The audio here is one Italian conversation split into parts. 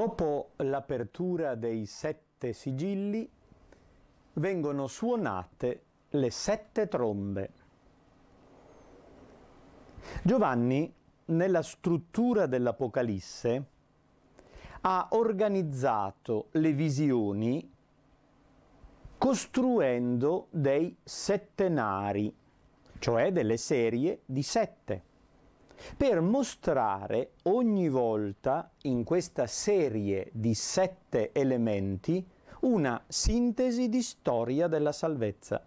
Dopo l'apertura dei sette sigilli vengono suonate le sette trombe. Giovanni, nella struttura dell'Apocalisse, ha organizzato le visioni costruendo dei settenari, cioè delle serie di sette per mostrare ogni volta in questa serie di sette elementi una sintesi di storia della salvezza.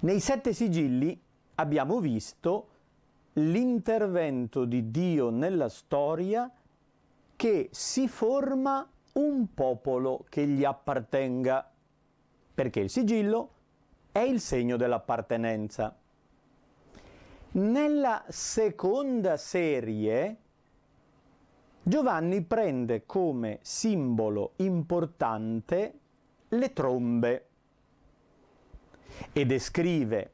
Nei sette sigilli abbiamo visto l'intervento di Dio nella storia che si forma un popolo che gli appartenga, perché il sigillo è il segno dell'appartenenza. Nella seconda serie Giovanni prende come simbolo importante le trombe e descrive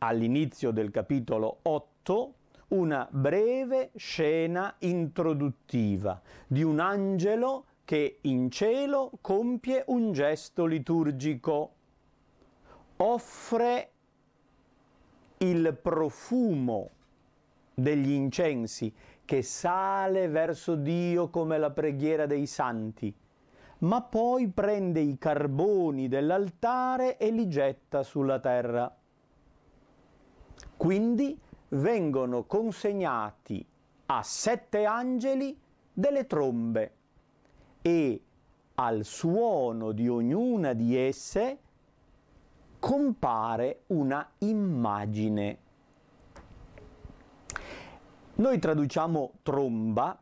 all'inizio del capitolo 8 una breve scena introduttiva di un angelo che in cielo compie un gesto liturgico, offre il profumo degli incensi che sale verso Dio come la preghiera dei santi, ma poi prende i carboni dell'altare e li getta sulla terra. Quindi vengono consegnati a sette angeli delle trombe e al suono di ognuna di esse compare una immagine. Noi traduciamo tromba,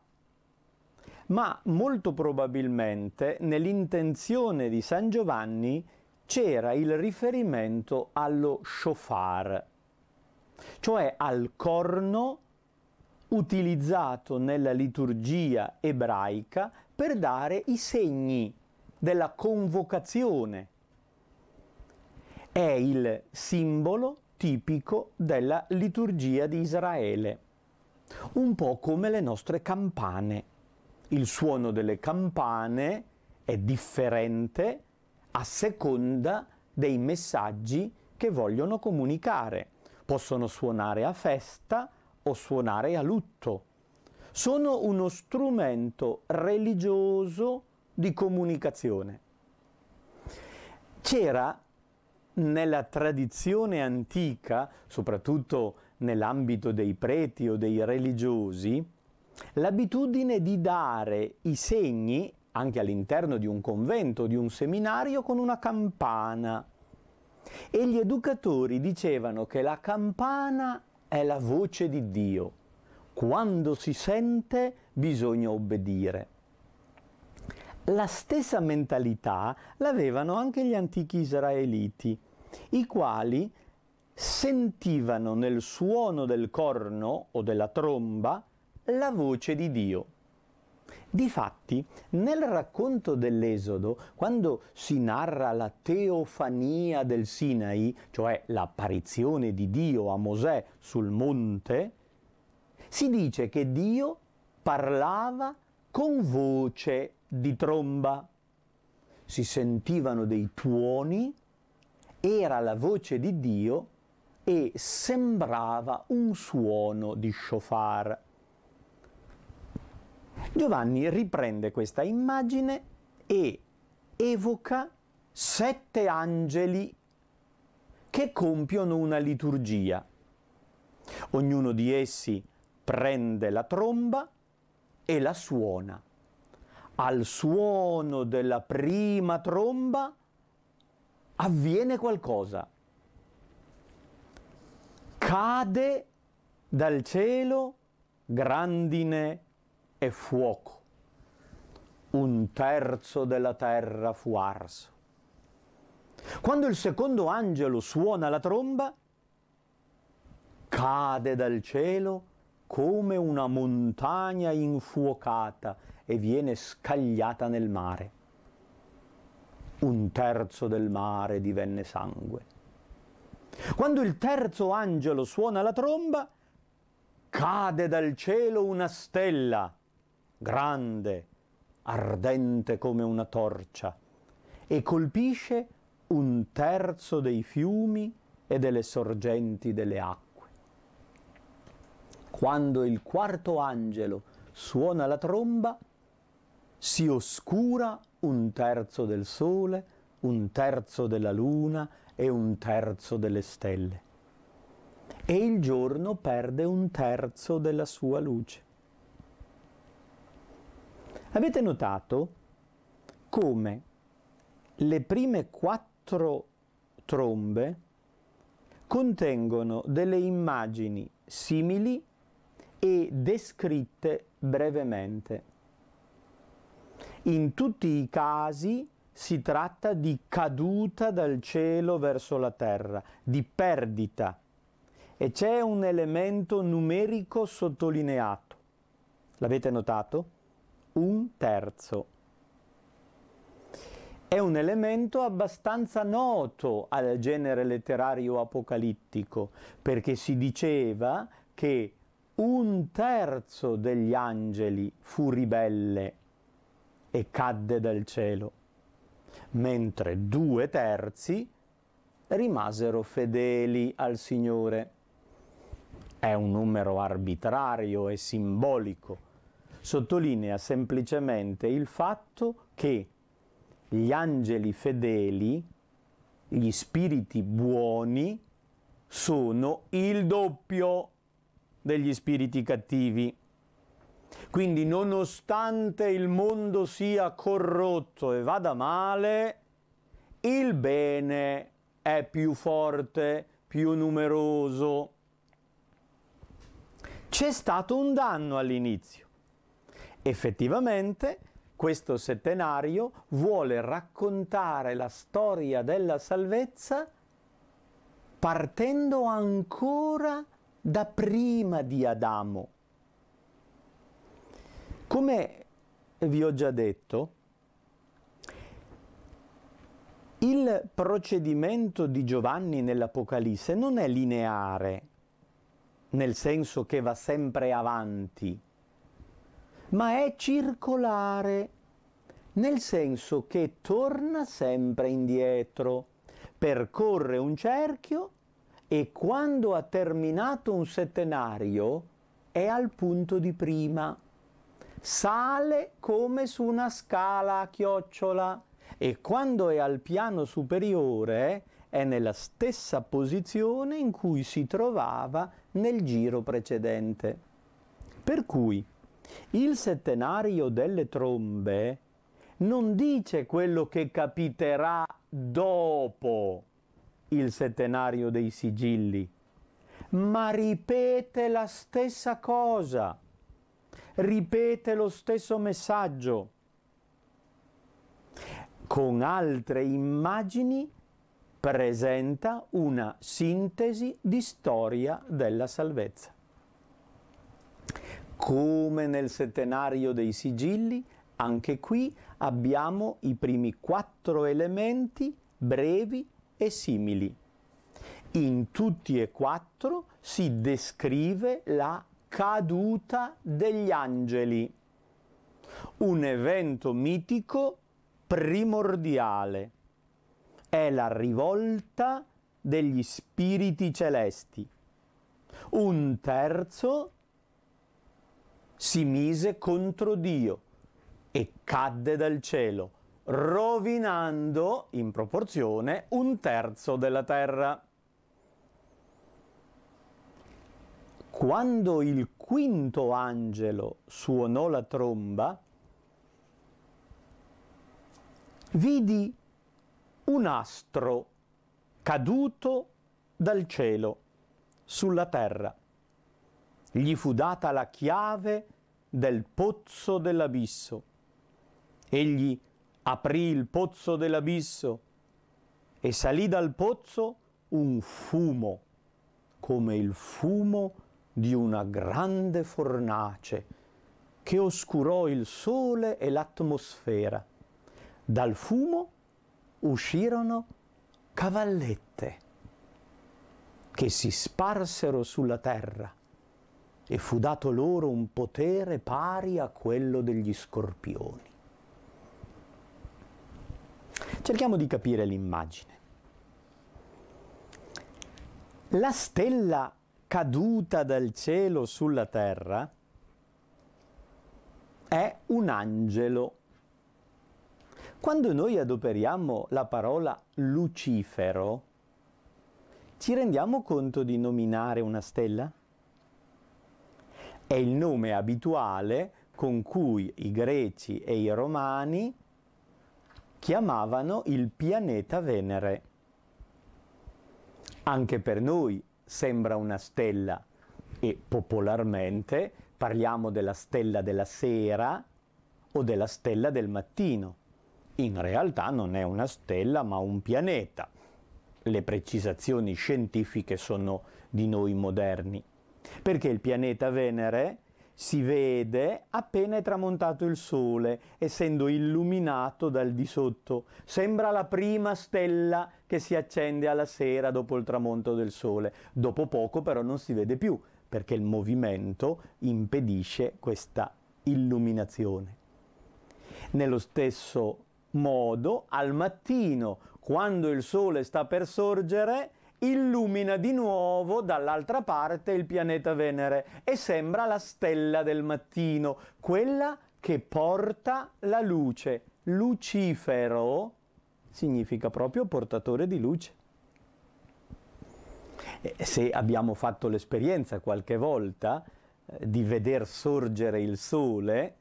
ma molto probabilmente nell'intenzione di San Giovanni c'era il riferimento allo shofar, cioè al corno utilizzato nella liturgia ebraica per dare i segni della convocazione è il simbolo tipico della liturgia di Israele, un po' come le nostre campane. Il suono delle campane è differente a seconda dei messaggi che vogliono comunicare. Possono suonare a festa o suonare a lutto. Sono uno strumento religioso di comunicazione. C'era nella tradizione antica, soprattutto nell'ambito dei preti o dei religiosi, l'abitudine di dare i segni anche all'interno di un convento, o di un seminario, con una campana. E gli educatori dicevano che la campana è la voce di Dio. Quando si sente bisogna obbedire. La stessa mentalità l'avevano anche gli antichi israeliti, i quali sentivano nel suono del corno o della tromba la voce di Dio. Difatti, nel racconto dell'Esodo, quando si narra la teofania del Sinai, cioè l'apparizione di Dio a Mosè sul monte, si dice che Dio parlava con voce di tromba, si sentivano dei tuoni, era la voce di Dio e sembrava un suono di shofar. Giovanni riprende questa immagine e evoca sette angeli che compiono una liturgia. Ognuno di essi prende la tromba e la suona al suono della prima tromba avviene qualcosa. Cade dal cielo grandine e fuoco. Un terzo della terra fu arso. Quando il secondo angelo suona la tromba, cade dal cielo come una montagna infuocata e viene scagliata nel mare. Un terzo del mare divenne sangue. Quando il terzo angelo suona la tromba, cade dal cielo una stella, grande, ardente come una torcia, e colpisce un terzo dei fiumi e delle sorgenti delle acque. Quando il quarto angelo suona la tromba, si oscura un terzo del sole, un terzo della luna e un terzo delle stelle. E il giorno perde un terzo della sua luce. Avete notato come le prime quattro trombe contengono delle immagini simili e descritte brevemente. In tutti i casi si tratta di caduta dal cielo verso la terra, di perdita. E c'è un elemento numerico sottolineato. L'avete notato? Un terzo. È un elemento abbastanza noto al genere letterario apocalittico, perché si diceva che un terzo degli angeli fu ribelle e cadde dal cielo, mentre due terzi rimasero fedeli al Signore. È un numero arbitrario e simbolico. Sottolinea semplicemente il fatto che gli angeli fedeli, gli spiriti buoni, sono il doppio degli spiriti cattivi. Quindi nonostante il mondo sia corrotto e vada male, il bene è più forte, più numeroso. C'è stato un danno all'inizio. Effettivamente, questo settenario vuole raccontare la storia della salvezza partendo ancora da prima di Adamo come vi ho già detto, il procedimento di Giovanni nell'Apocalisse non è lineare, nel senso che va sempre avanti, ma è circolare, nel senso che torna sempre indietro, percorre un cerchio e quando ha terminato un settenario è al punto di prima sale come su una scala a chiocciola e quando è al piano superiore è nella stessa posizione in cui si trovava nel giro precedente. Per cui il settenario delle trombe non dice quello che capiterà dopo il settenario dei sigilli, ma ripete la stessa cosa ripete lo stesso messaggio con altre immagini presenta una sintesi di storia della salvezza. Come nel settenario dei sigilli, anche qui abbiamo i primi quattro elementi brevi e simili. In tutti e quattro si descrive la caduta degli angeli, un evento mitico primordiale. È la rivolta degli spiriti celesti. Un terzo si mise contro Dio e cadde dal cielo, rovinando in proporzione un terzo della terra. Quando il quinto angelo suonò la tromba, vidi un astro caduto dal cielo sulla terra. Gli fu data la chiave del pozzo dell'abisso. Egli aprì il pozzo dell'abisso e salì dal pozzo un fumo, come il fumo di una grande fornace che oscurò il sole e l'atmosfera. Dal fumo uscirono cavallette che si sparsero sulla terra e fu dato loro un potere pari a quello degli scorpioni. Cerchiamo di capire l'immagine. La stella caduta dal cielo sulla terra è un angelo. Quando noi adoperiamo la parola Lucifero, ci rendiamo conto di nominare una stella? È il nome abituale con cui i greci e i romani chiamavano il pianeta Venere. Anche per noi sembra una stella e popolarmente parliamo della stella della sera o della stella del mattino. In realtà non è una stella ma un pianeta. Le precisazioni scientifiche sono di noi moderni, perché il pianeta Venere si vede appena è tramontato il sole, essendo illuminato dal di sotto. Sembra la prima stella che si accende alla sera dopo il tramonto del sole. Dopo poco però non si vede più, perché il movimento impedisce questa illuminazione. Nello stesso modo, al mattino, quando il sole sta per sorgere, illumina di nuovo dall'altra parte il pianeta Venere e sembra la stella del mattino, quella che porta la luce. Lucifero significa proprio portatore di luce. E se abbiamo fatto l'esperienza qualche volta eh, di veder sorgere il sole,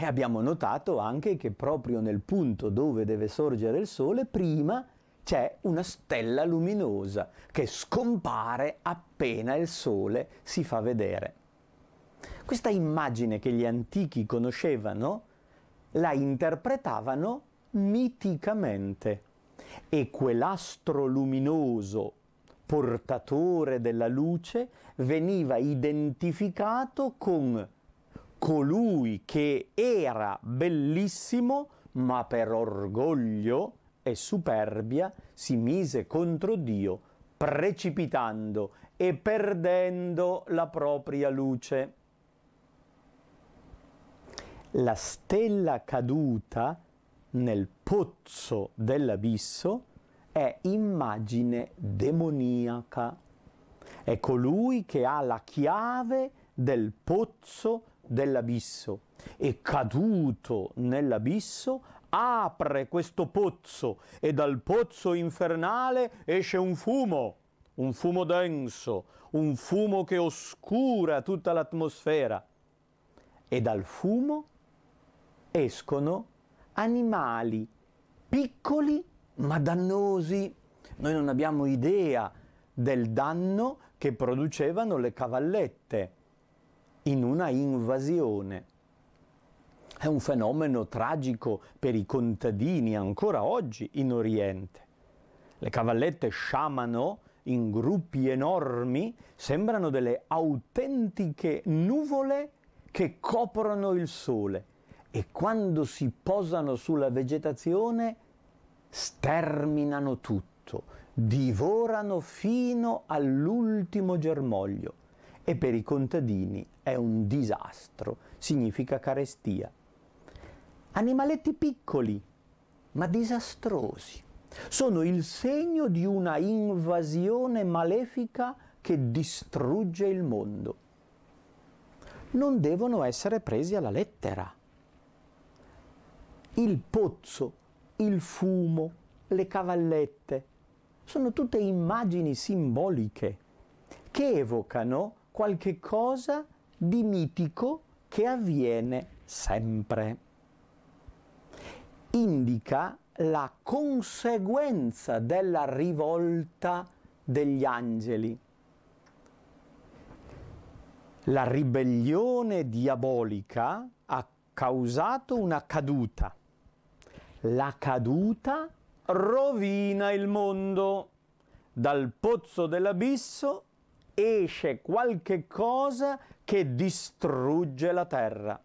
e abbiamo notato anche che proprio nel punto dove deve sorgere il sole, prima c'è una stella luminosa che scompare appena il Sole si fa vedere. Questa immagine che gli antichi conoscevano la interpretavano miticamente e quell'astro luminoso portatore della luce veniva identificato con colui che era bellissimo ma per orgoglio e superbia si mise contro Dio, precipitando e perdendo la propria luce. La stella caduta nel pozzo dell'abisso è immagine demoniaca. È colui che ha la chiave del pozzo dell'abisso e caduto nell'abisso apre questo pozzo e dal pozzo infernale esce un fumo, un fumo denso, un fumo che oscura tutta l'atmosfera. E dal fumo escono animali piccoli ma dannosi. Noi non abbiamo idea del danno che producevano le cavallette in una invasione. È un fenomeno tragico per i contadini ancora oggi in Oriente. Le cavallette sciamano in gruppi enormi, sembrano delle autentiche nuvole che coprono il sole e quando si posano sulla vegetazione sterminano tutto, divorano fino all'ultimo germoglio e per i contadini è un disastro, significa carestia animaletti piccoli, ma disastrosi. Sono il segno di una invasione malefica che distrugge il mondo. Non devono essere presi alla lettera. Il pozzo, il fumo, le cavallette, sono tutte immagini simboliche che evocano qualche cosa di mitico che avviene sempre indica la conseguenza della rivolta degli angeli. La ribellione diabolica ha causato una caduta. La caduta rovina il mondo. Dal pozzo dell'abisso esce qualche cosa che distrugge la terra.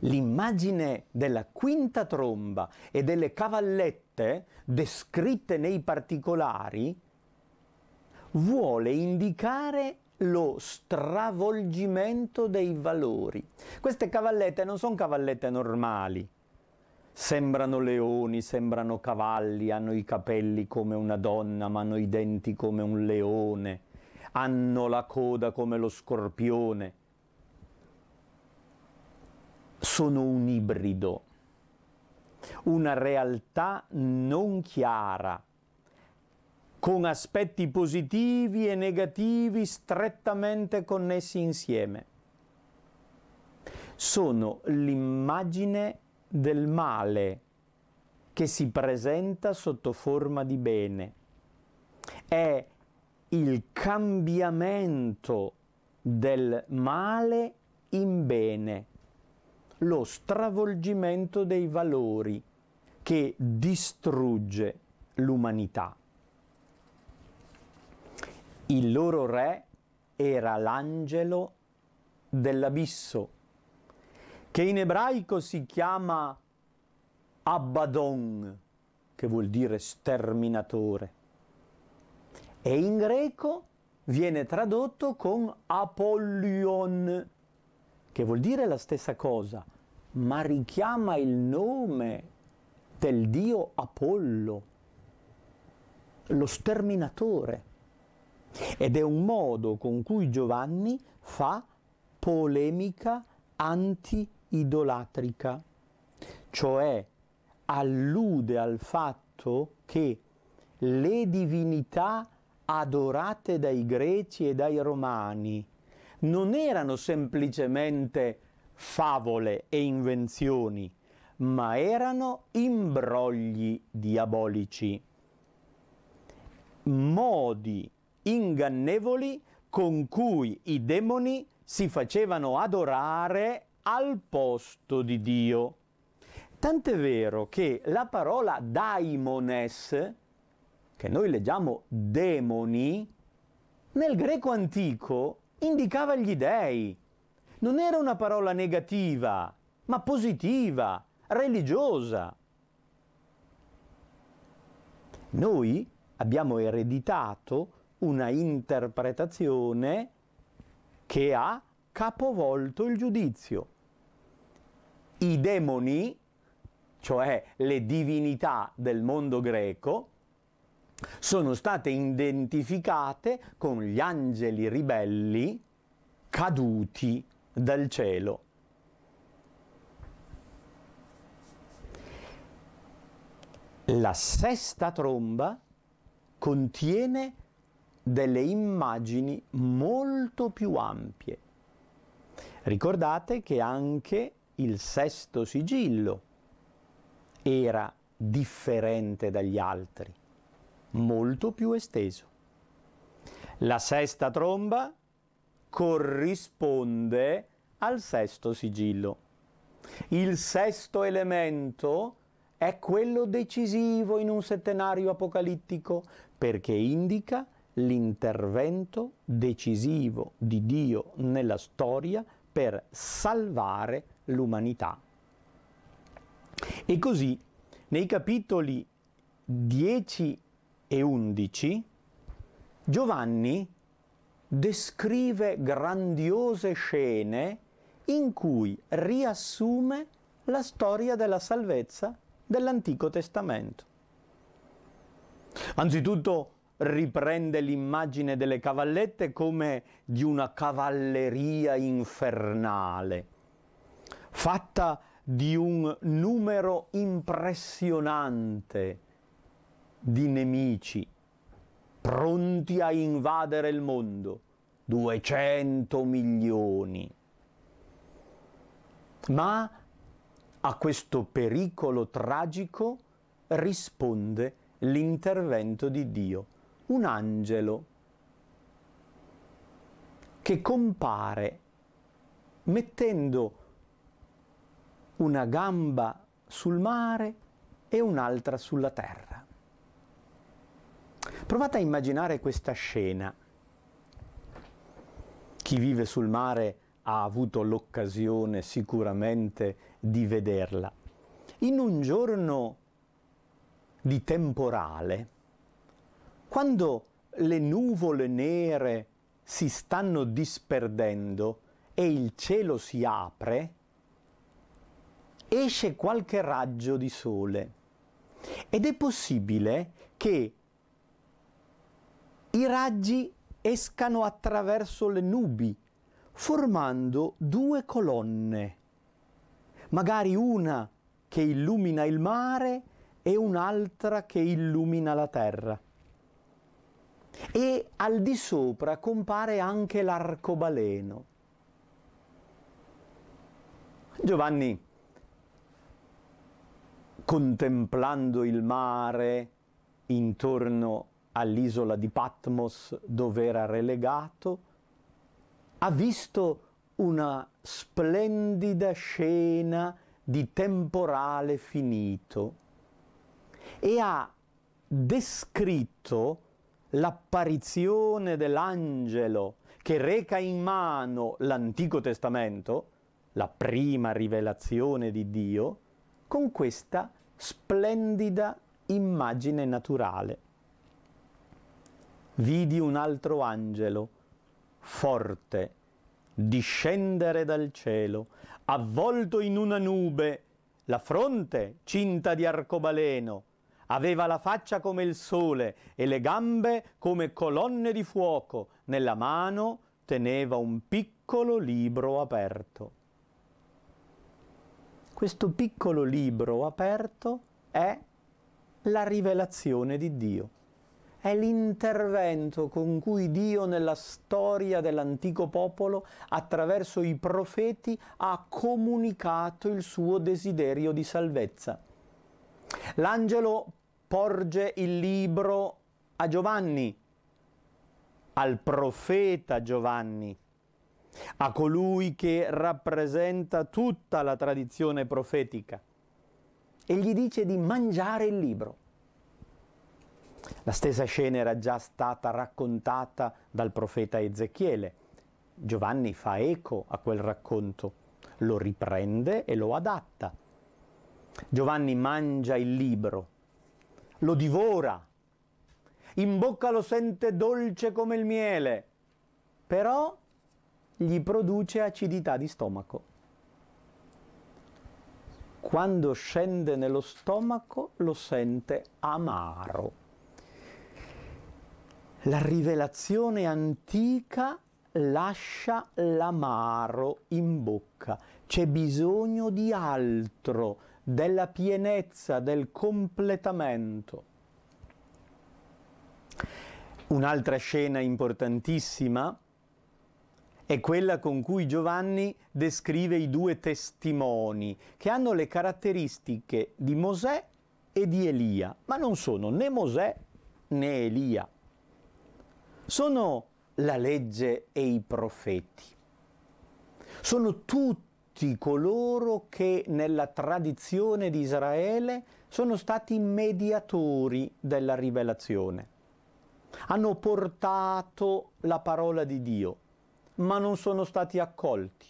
L'immagine della quinta tromba e delle cavallette descritte nei particolari vuole indicare lo stravolgimento dei valori. Queste cavallette non sono cavallette normali. Sembrano leoni, sembrano cavalli, hanno i capelli come una donna, ma hanno i denti come un leone, hanno la coda come lo scorpione sono un ibrido, una realtà non chiara, con aspetti positivi e negativi strettamente connessi insieme. Sono l'immagine del male che si presenta sotto forma di bene. È il cambiamento del male in bene lo stravolgimento dei valori che distrugge l'umanità. Il loro re era l'angelo dell'abisso, che in ebraico si chiama Abaddon, che vuol dire sterminatore, e in greco viene tradotto con Apollion, che vuol dire la stessa cosa, ma richiama il nome del dio Apollo, lo sterminatore. Ed è un modo con cui Giovanni fa polemica anti-idolatrica, cioè allude al fatto che le divinità adorate dai greci e dai romani non erano semplicemente favole e invenzioni, ma erano imbrogli diabolici, modi ingannevoli con cui i demoni si facevano adorare al posto di Dio. Tant'è vero che la parola daimones, che noi leggiamo demoni, nel greco antico indicava gli dèi, non era una parola negativa, ma positiva, religiosa. Noi abbiamo ereditato una interpretazione che ha capovolto il giudizio. I demoni, cioè le divinità del mondo greco, sono state identificate con gli angeli ribelli caduti dal cielo. La sesta tromba contiene delle immagini molto più ampie. Ricordate che anche il sesto sigillo era differente dagli altri, molto più esteso. La sesta tromba corrisponde al sesto sigillo. Il sesto elemento è quello decisivo in un settenario apocalittico perché indica l'intervento decisivo di Dio nella storia per salvare l'umanità. E così nei capitoli 10 e 11 Giovanni descrive grandiose scene in cui riassume la storia della salvezza dell'Antico Testamento. Anzitutto riprende l'immagine delle cavallette come di una cavalleria infernale, fatta di un numero impressionante di nemici pronti a invadere il mondo. 200 milioni. Ma a questo pericolo tragico risponde l'intervento di Dio, un angelo che compare mettendo una gamba sul mare e un'altra sulla terra. Provate a immaginare questa scena. Chi vive sul mare ha avuto l'occasione sicuramente di vederla. In un giorno di temporale, quando le nuvole nere si stanno disperdendo e il cielo si apre, esce qualche raggio di sole ed è possibile che i raggi escano attraverso le nubi, formando due colonne, magari una che illumina il mare e un'altra che illumina la terra. E al di sopra compare anche l'arcobaleno. Giovanni, contemplando il mare intorno a all'isola di Patmos dove era relegato, ha visto una splendida scena di temporale finito e ha descritto l'apparizione dell'angelo che reca in mano l'Antico Testamento, la prima rivelazione di Dio, con questa splendida immagine naturale vidi un altro angelo, forte, discendere dal cielo, avvolto in una nube, la fronte cinta di arcobaleno, aveva la faccia come il sole e le gambe come colonne di fuoco, nella mano teneva un piccolo libro aperto. Questo piccolo libro aperto è la rivelazione di Dio è l'intervento con cui Dio nella storia dell'antico popolo, attraverso i profeti, ha comunicato il suo desiderio di salvezza. L'angelo porge il libro a Giovanni, al profeta Giovanni, a colui che rappresenta tutta la tradizione profetica, e gli dice di mangiare il libro. La stessa scena era già stata raccontata dal profeta Ezechiele. Giovanni fa eco a quel racconto, lo riprende e lo adatta. Giovanni mangia il libro, lo divora, in bocca lo sente dolce come il miele, però gli produce acidità di stomaco. Quando scende nello stomaco lo sente amaro. La rivelazione antica lascia l'amaro in bocca, c'è bisogno di altro, della pienezza, del completamento. Un'altra scena importantissima è quella con cui Giovanni descrive i due testimoni che hanno le caratteristiche di Mosè e di Elia, ma non sono né Mosè né Elia sono la legge e i profeti, sono tutti coloro che nella tradizione di Israele sono stati mediatori della rivelazione, hanno portato la parola di Dio, ma non sono stati accolti.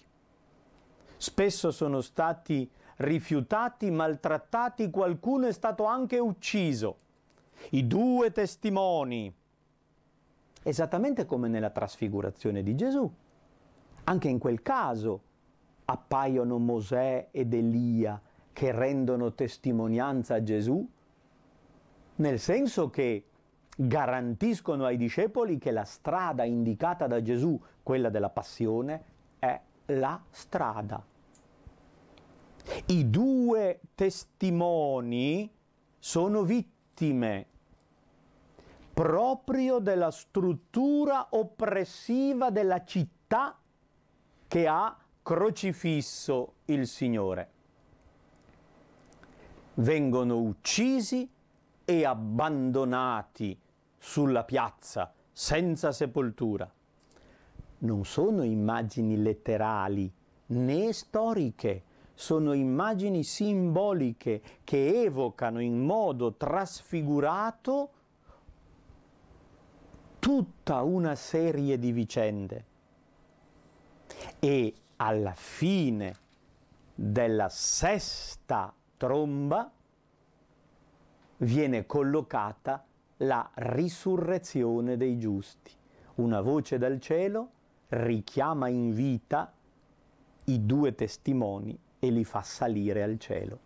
Spesso sono stati rifiutati, maltrattati, qualcuno è stato anche ucciso. I due testimoni esattamente come nella trasfigurazione di Gesù. Anche in quel caso appaiono Mosè ed Elia che rendono testimonianza a Gesù, nel senso che garantiscono ai discepoli che la strada indicata da Gesù, quella della passione, è la strada. I due testimoni sono vittime proprio della struttura oppressiva della città che ha crocifisso il Signore. Vengono uccisi e abbandonati sulla piazza senza sepoltura. Non sono immagini letterali né storiche, sono immagini simboliche che evocano in modo trasfigurato tutta una serie di vicende e alla fine della sesta tromba viene collocata la risurrezione dei giusti. Una voce dal cielo richiama in vita i due testimoni e li fa salire al cielo.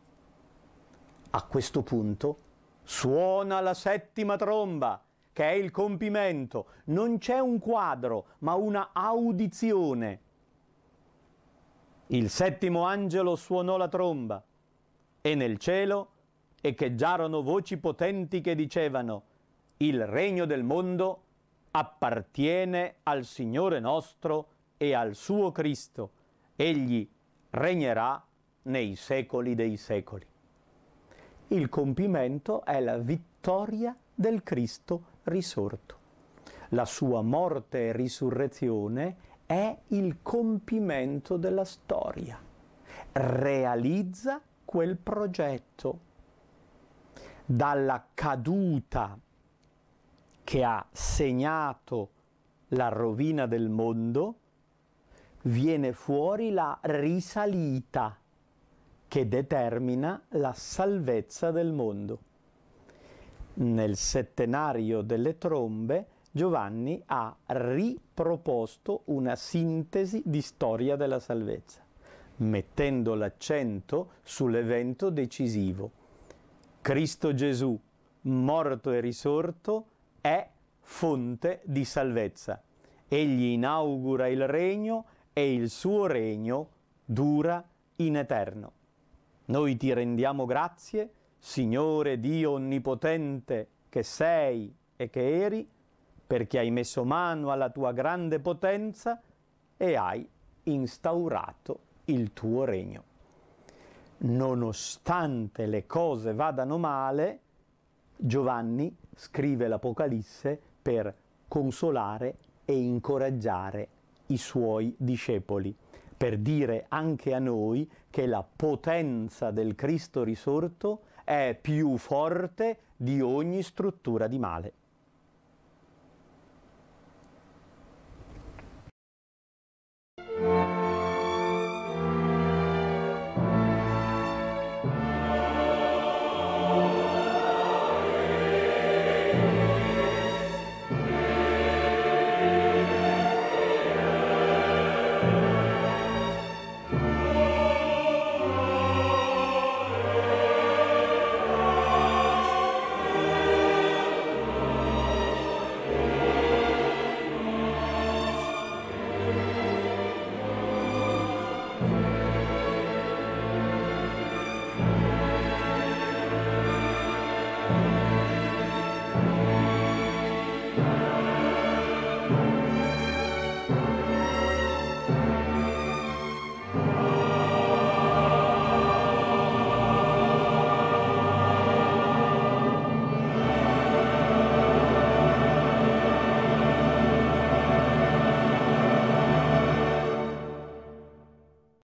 A questo punto suona la settima tromba che è il compimento. Non c'è un quadro, ma una audizione. Il settimo angelo suonò la tromba e nel cielo echeggiarono voci potenti che dicevano il regno del mondo appartiene al Signore nostro e al suo Cristo. Egli regnerà nei secoli dei secoli. Il compimento è la vittoria del Cristo risorto. La sua morte e risurrezione è il compimento della storia. Realizza quel progetto. Dalla caduta che ha segnato la rovina del mondo, viene fuori la risalita che determina la salvezza del mondo nel settenario delle trombe, Giovanni ha riproposto una sintesi di storia della salvezza, mettendo l'accento sull'evento decisivo. Cristo Gesù, morto e risorto, è fonte di salvezza. Egli inaugura il regno e il suo regno dura in eterno. Noi ti rendiamo grazie Signore Dio Onnipotente che sei e che eri, perché hai messo mano alla tua grande potenza e hai instaurato il tuo regno. Nonostante le cose vadano male, Giovanni scrive l'Apocalisse per consolare e incoraggiare i suoi discepoli, per dire anche a noi che la potenza del Cristo risorto è è più forte di ogni struttura di male.